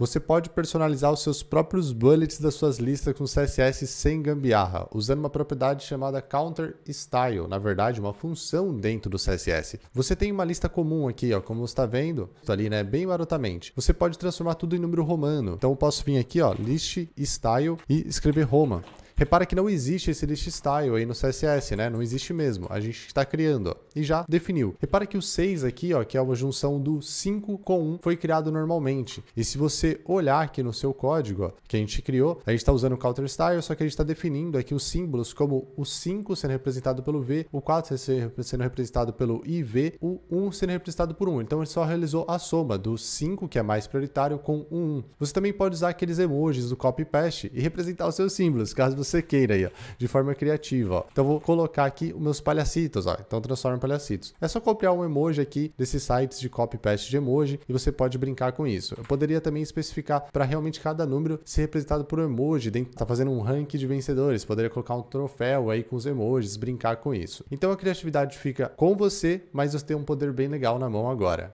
Você pode personalizar os seus próprios bullets das suas listas com CSS sem gambiarra, usando uma propriedade chamada counter style, na verdade uma função dentro do CSS. Você tem uma lista comum aqui, ó, como você está vendo, ali, né, bem marotamente. Você pode transformar tudo em número romano. Então eu posso vir aqui, ó, list style e escrever Roma. Repara que não existe esse list style aí no CSS, né? Não existe mesmo. A gente está criando ó, e já definiu. Repara que o 6 aqui, ó, que é uma junção do 5 com 1, foi criado normalmente. E se você olhar aqui no seu código ó, que a gente criou, a gente está usando o counter style, só que a gente está definindo aqui os símbolos como o 5 sendo representado pelo V, o 4 sendo representado pelo IV, o 1 sendo representado por 1. Então ele só realizou a soma do 5, que é mais prioritário, com o 1. Você também pode usar aqueles emojis do copy paste e representar os seus símbolos, caso você você queira aí, ó, de forma criativa. Ó. Então vou colocar aqui os meus palhacitos, ó. Então transforma em palhacitos. É só copiar um emoji aqui desses sites de copy paste de emoji e você pode brincar com isso. Eu poderia também especificar para realmente cada número ser representado por um emoji, dentro, tá fazendo um ranking de vencedores, poderia colocar um troféu aí com os emojis, brincar com isso. Então a criatividade fica com você, mas você tem um poder bem legal na mão agora.